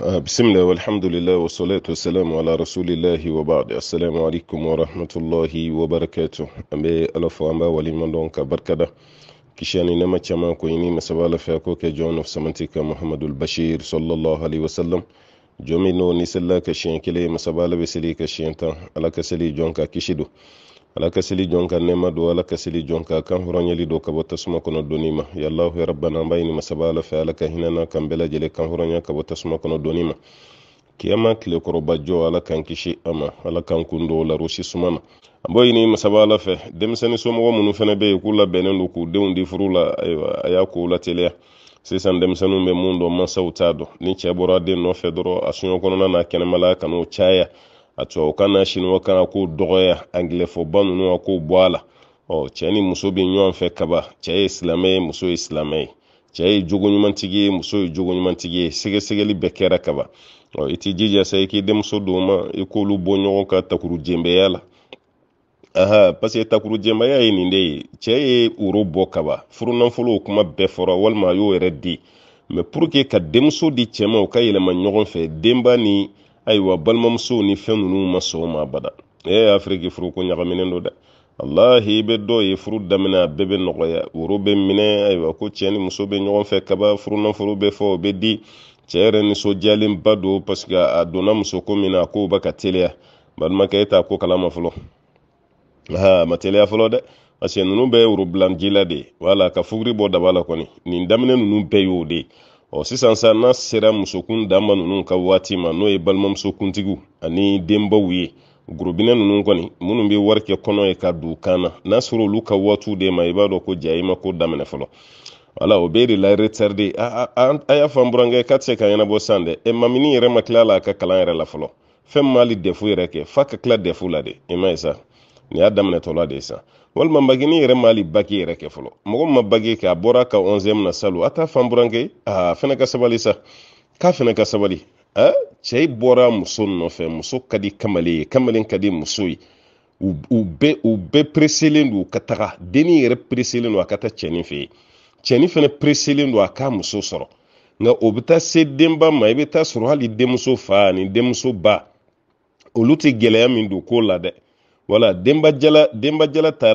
آه، بسم الله والحمد لله والصلاة والسلام على رسول الله وبعد السلام عليكم ورحمة الله وبركاته أمي ألف وأما ولمن دونك بركدا كشاني نما كما كويني مسابة لفاكو كجون في سمنتك محمد البشير صلى الله عليه وسلم جومي نو نسلا كشين كلي مسابة بسلي كشين تا على كسلي جونك كاكشدو ala kasili jɔn ka nɛɛma do ala kasili jɔn kan hɔrɔnyɛli do ka tasuma kɔnɔ doni ma ya rabbana an masaba ala fɛ ala ka kan bɛɛ lajɛlen kan hɔrɔnya ka bɔ tasuma kɔnɔ doni ma kiyama tilekɔrɔbajɔ ala kan kisi a ala kan kun do larosi suma na an masaba ala fɛ denmisɛni somɔgɔ minnu fɛnɛ be yen k'u labɛnnen do k'u denw di furu la a sisan denmisɛniw bɛ mun dɔ mansaw ni cɛɛ bɔra den nɔfɛ dɔrɔn a suɲɔ n'a kɛnɛmala kan'o caya a tubabukan na siniwakan a k'o dɔgɔya angilɛfɔba ninnu a k'o bɔ a la ɔ cɛ ni muso bɛ ɲɔgɔn fɛ kaba cɛ ye silamɛ ye muso ye silamɛ ye cɛ ye jogoɲumantigi ye muso ye jogoɲumantigi ye sɛgɛsɛgɛli bɛɛ kɛra kaba ɔ i t'i jija i k'i denmuso don ma i k'olu bɔ ɲɔgɔn ka takuru jɛnbɛya la aha paseke takuru jɛnbaya ye nin de ye cɛ ye woro bɔ kaba furunanfolo kuma bɛɛ fɔra walima a y'o yɛrɛ di mɛ puruke ka denmuso di cɛ o ka yɛlɛma ɲɔgɔn fɛ denba ni aywa balmamuso ni fɛn nunu ma sɔn o ma bada e afiriki furu ko ɲagaminen do dɛ walahi i bɛ dɔ ye furu daminɛ a bɛɛ bɛ nɔgɔya woro bɛ minɛ ayiwa ko cɛ ni muso bɛ ɲɔgɔn fɛ kaba furunafolo bɛ fɔ o bɛ di cɛ yɛrɛ nisɔndiyalenba do paseke a donna muso ko min na a kow bɛ ka teliya balimakɛ e t'a ko kalama fɔlɔ aha a ma teliya fɔlɔ dɛ parce que ninnu bɛ worobilanji la de wala ka fukiri bɔ daba la kɔni nin daminɛ ninnu bɛɛ y'o de ye. ɔ sisan sa n'a sera musokun dama nunu ka waati ma n'o ye balimamusokuntigiw ani denbaw ye gorobinɛ nunu kɔni minnu be wari kɛ kɔnɔ ye ka don kan na n'a sɔrɔ olu ka waatiw de ma i b'a dɔn ko ja i ma ko daminɛ fɔlɔ wala o bɛɛ de la retarde a y'a fɔ burankɛ k'a tɛ se ka ɲɛnabɔ san dɛ mamini yɛrɛ ma tila la a ka kalan yɛrɛ la fɔlɔ fɛn min m'ale yɛrɛ kɛ f'a ka tila dɛfu la de i m'a ye sa nin y'a daminɛtɔla de ye sa walima bagini yɛrɛ m'ali baki yɛrɛ kɛ fɔlɔ mɔgɔ ma bagi kɛ a bɔra ka 11 na salo a t'a fanburanke a fɛnɛ ka sabali sa k'a fɛnɛ ka sabali a cɛ bɔra muso nɔfɛ muso ka di kamalen ye kamalen ka di muso ye u bɛɛ u bɛɛ pereselen don ka taga dennin yɛrɛ pereselen don a ka taa cɛnin fɛ yen cɛnin fɛnɛ pereselen don a k'a muso sɔrɔ nka o bɛ taa se denba ma i bɛ taa sɔrɔ hali denmuso fa ani denmuso ba olu tɛ gɛlɛya min don ko la dɛ wala denba jala denba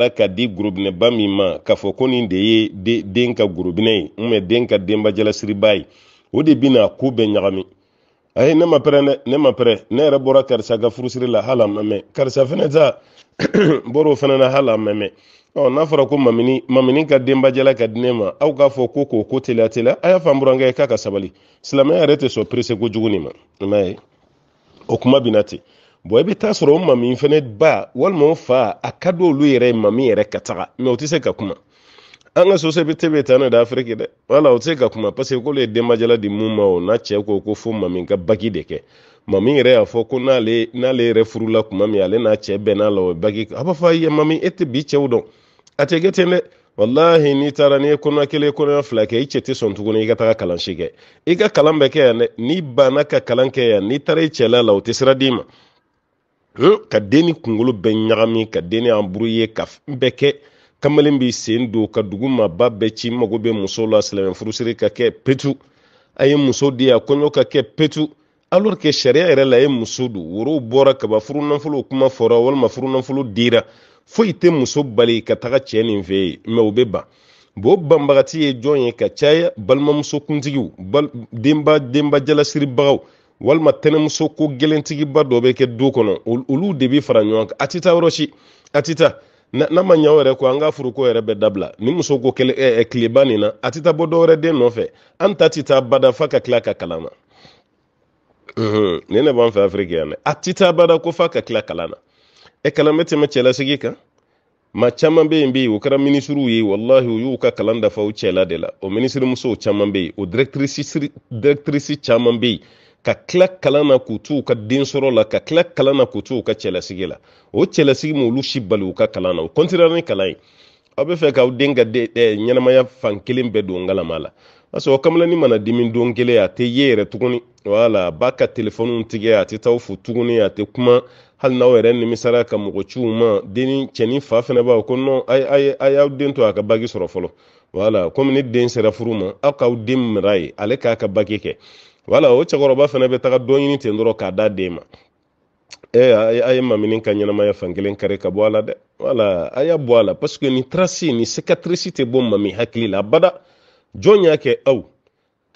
ka di gorobinɛba min ma k'a fɔ ko nin de ye den ka gorobinɛ ye umɛ den ka denba jalasiriba ye o de bɛna ko bɛɛ ɲagami ayi ne ma pɛrɛn ne ma pɛrɛn ne yɛrɛ bɔra karisa ka furusiri la hali a ma mɛn karisa fɛnɛ ta bɔr'o fɛnɛ na hali a ma mɛn ɔ n'a fɔra ko mamini mamini ka denba jala ka di ne ma aw k'a fɔ ko k'o ko teliya teliya a y'a fɔ burankɛ k'a ka sabali silamɛya yɛrɛ tɛ sɔn perese kojugu nin ma i m'a ye o kuma bɛna ten bon i bɛ taa sɔrɔ o mami fɛnɛ ba walima o fa a ka di olu yɛrɛ mami yɛrɛ ka taga mɛ o tɛ se ka kuma an ka sosiyete bɛ taa n'o da afiriki dɛ wala o tɛ se ka kuma parce que k'olu ye denbajala di mun ma o n'a cɛ ko ko fo mami ka baki de kɛ mami yɛrɛ y'a fɔ ko n'ale n'ale yɛrɛ furula tuma min ale n'a cɛ bɛnna la o baki a b'a fɔ ayi mami e tɛ bi cɛw dɔn a tɛ kɛ ten dɛ walahi n'i taara n'i ye kɔnɔya kelen kɔnɔya fila kɛ i cɛ tɛ sɔn tuguni i ka taga kalansi kɛ i ka kalan bɛ kɛ yan dɛ n'i banna ka kalan kɛ yan n'i taara i cɛla la o tɛ sira d'i ma ka den ni kunkolo bɛɛ ɲagami ka den ni ka bɛɛ kɛ kamalen b'i sen don ka dugu ma ba bɛɛ ci mago bɛ muso la silamɛ furusiri ka kɛ petu a ye muso di a kɔɲɔ ka kɛ petu alors que sariya yɛrɛ la ye muso don worow bɔra kaba furunafolo kuma fɔra walima furunafolo dira foyi tɛ muso bali ka taga cɛ nin fɛ yen mɛ o bɛ ban bon banbagati ye jɔn ye ka caya balimamuso kuntigiw denba denba jalasiribagaw walma tɛnɛmuso ko gɛlɛntigiba dɔ bɛ kɛ du kɔnɔ olu de bi fara ɲɔgɔn kan a ti taa yɔrɔ si a ti taa n'a ma ɲɛ o yɛrɛ kɔ an ka furuko yɛrɛ bɛ dabila ni muso ko tileba nin na a ti taa bɔ dɔwɛrɛ den nɔfɛ an ta ti taa bada fa ka tila ka kalan na nin ne b'an fɛ afiriki yan dɛ a ti taa bada ko fa ka tila kalan na ɛ kalan bɛ tɛmɛ cɛlasigi kan ma caman bɛ yen bi o kɛra minisiriw ye walahi u y'u ka kalan dafa u cɛla de la o minisiri musow caman bɛ yen o directrice caman bɛ yen ka tila kalan na k'u ka densɔrɔ la ka tila kalan na k'u ka cɛlasigi la o cɛlasigi ma olu si bali ka kalan na o kɔntirara ni kalan ye aw bɛ fɛ k'aw den ka ɲɛnamaya fan kelen bɛɛ don galama la o kamalani mana dimi don kelen a tɛ ye yɛrɛ tuguni wala a b'a ka telefɔniw tigɛ a tɛ taa aw fo tuguni a tɛ kuma hali n'aw yɛrɛ nimisara ka mɔgɔ ciw ma denni cɛni fa fɛnɛ b'a ko nɔn a y'aw den to a ka bagi sɔrɔ fɔlɔ wala komi ni den sera furu ma aw k'aw den mara ye ale k'a ka bagi kɛ wala o cɛkɔrɔba fana bɛ taga dɔɲini ten dɔrɔ k'a da den ma e a ye mamini ka ɲɛnamaya fankelen kari ka bɔ a la dɛ wala a y'a bɔ a la parce que ni trasi ni sekatirisi tɛ bɔ mami hakili la bada jɔn y'a kɛ aw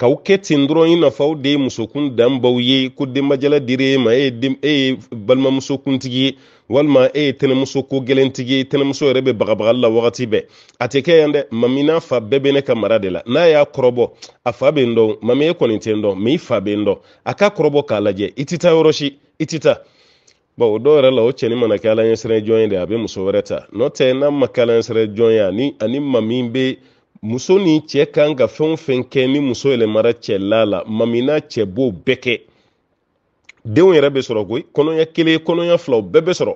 k'aw kɛ ten dɔrɔn i n'a fɔ aw de ye musokun danbaw ye ko denbajala dira e ma e ye balimamusokuntigi ye walima e ye tɛnɛmuso ko gɛlɛntigi ye tɛnɛmuso yɛrɛ bɛ bagabagali la wagati bɛɛ a tɛ kɛ yan dɛ mami n'a fa bɛɛ bɛ ne ka mara de la n'a y'a kɔrɔbɔ a fa bɛ n dɔn mami e kɔni tɛ n dɔn mɛ i fa bɛ n dɔn a ka kɔrɔbɔ k'a lajɛ i tɛ taa yɔrɔ si i tɛ taa bon dɔw yɛrɛ la o cɛni mana kɛ ala ɲɛsɛrɛ jɔn ye de a bɛ muso wɛrɛ ta n'o n'a ma kɛ ala ɲɛsɛrɛ jɔn ye ani ani mami bɛ muso ni cɛ kan ka fɛn o fɛn kɛ ni muso yɛlɛmara cɛla la mamina cɛ b'o bɛɛ kɛ denw yɛrɛ bɛ sɔrɔ koyi kɔnɔɲɛ kelen kɔnɔɲɛ fila o bɛɛ bɛ sɔrɔ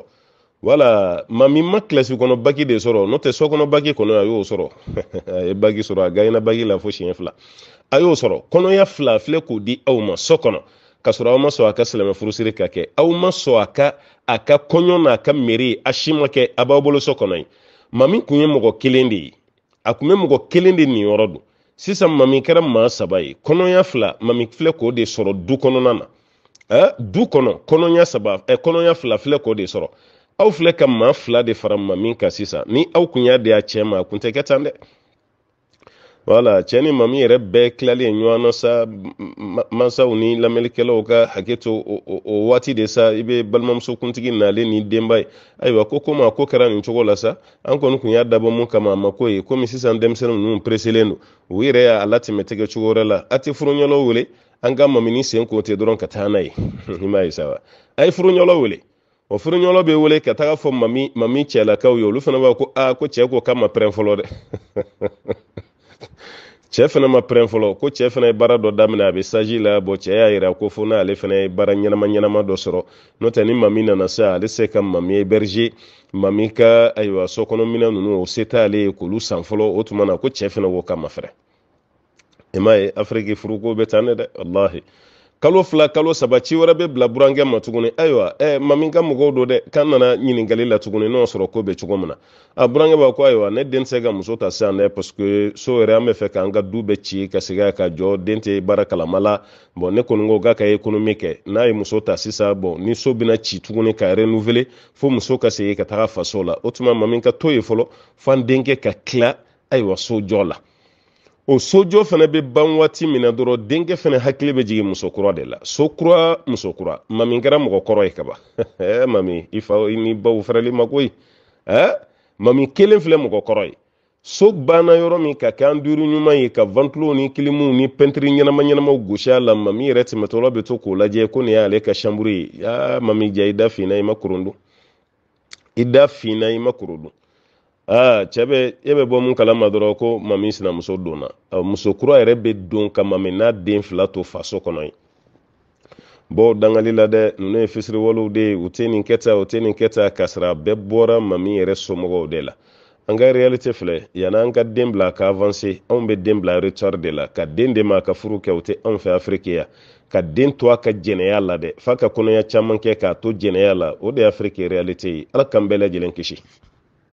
wala mami ma kilasi kɔnɔ baki de sɔrɔ n'o tɛ sɔkɔnɔ baki kɔnɔ a y'o sɔrɔ a ye baki sɔrɔ a gagné baki la fo siɲɛ fila a y'o sɔrɔ kɔnɔɲɛ fila filɛ k'o di aw ma so kɔnɔ k'a sɔrɔ aw ma sɔn a ka silamɛ furusiri ka kɛ aw ma sɔn a ka a ka kɔɲɔ n'a ka miiri a si ma kɛ a b'aw bolo so kɔnɔ yen mami tun ye mɔgɔ kelen de ye a kun bɛ mɔgɔ kelen de ninyɔrɔ don sisan mami kɛra eh, ma saba ye kɔnɔya fila mami filɛ k'o de sɔrɔ du kɔnɔna na eh, du kɔnɔ kɔnɔya saba ɛ kɔnɔya fila filɛ k'o de sɔrɔ aw filɛ ka maa fila de fara mami ka sisan ni aw kun y'a de a cɛ ma a kun tɛ kɛ tan dɛ wala cɛ ni mami yɛrɛ bɛɛ kilalen ɲɔgɔn sa masaw ni lamɛnnikɛlaw ka hakɛ to o waati de sa i bɛ balimamuso kuntigi nalen ni denba ye ayiwa ko komi a ko kɛra nin cogo la sa an kɔni tun y'a dabɔ mun kama a ma ko ye komi sisan denmisɛnnin ninnu pereselen don u yɛrɛ y'a latɛmɛ tɛgɛ cogo wɛrɛ la a tɛ furuɲɔgɔnlaw wele an ka mamini sen ko ten dɔrɔn ka taa n'a ye i m'a ye sa wa a ye furuɲɔgɔnlaw wele o furuɲɔgɔnlɔ bɛ wele ka taga fɔ mami mami cɛlakaw ye olu fana b'a ko aa ko cɛ ko k'a ma pɛrɛn fɔlɔ dɛ cɛɛ fana ma pɛrɛn fɔlɔ ko cɛɛ fana ye baara dɔ daminɛ a be saji la bɔ cɛɛ y'a yira ko fo n'ale fana ye baara ɲɛnama ɲɛnama dɔ sɔrɔ n'o tɛ ni mami nana sa ale se ka mami berge mami ka ayiwa sɔkɔnɔmina nunu o se ale ye k'olu san fɔlɔ o tuma na ko cɛɛ fana wo ka mafɛrɛ i m'a ye afiriki furuko bɛ tan ne dɛ wallahi kalo fila kalo saba ci wɛrɛ bɛ bila burankɛ ma tuguni ayiwa ɛ mami ka mɔgɔw don dɛ k'an nana ɲininkali la tuguni n'o sɔrɔ ko bɛ cogo min na a burankɛ b'a ko ayiwa ne den tɛ ka muso ta sisan dɛ parce so yɛrɛ an bɛ fɛ k'an ka du bɛɛ ci ka segin ka jɔ den tɛ baara kalama la bɔn ne kɔni ko k'a ka ekonomi kɛ n'a ye muso ta sisan bɔn ni so bɛna ci tuguni k'a renouveler fo muso ka segin ka taga faso la o tuma mami ka to yen fɔlɔ f'an denkɛ ka tila ayiwa so jɔ la o sojɔ fana be ban waati min na dɔrɔn denkɛ fana hakili bɛ jigin musokura de la sokura musokura mami kɛra mɔgɔ kɔrɔ ye kaban mami i ni baw farali ma koyi mami kelen filɛ mɔgɔ kɔrɔ ye so banna yɔrɔ min ka k'an duuru ɲuman ye ka vantulow ni kilimuw ni pɛntiri ɲɛnama ɲɛnamaw gosi a la mami yɛrɛ tɛmɛtɔla be to k'o lajɛ ko nin y'ale ka sanburu ye mami ja i da finna i ma koron i da finna i ma koron aa cɛɛ bɛ e bɛ bɔ mun kalama dɔrɔn ko mami sinamuso donna muso kura yɛrɛ bɛ don kama min n'a den fila to faso kɔnɔ ye bɔ dangali la dɛ nunu ye fisiriwalew de ye u tɛ nin kɛta u tɛ nin kɛta k'a sɔrɔ bɛɛ bɔra mami yɛrɛ somɔgɔw de la an ka réalité filɛ yani an ka den bila ka avancé anw bɛ den bila retard de la ka den de ma ka furu kɛ o tɛ anw fɛ afiriki ya ka den to a ka jɛnɛya la dɛ f'a ka kɔnɔya caman kɛ k'a to jɛnɛya la o de ye afiriki réalité ye ala k'an bɛɛ lajɛlen kisi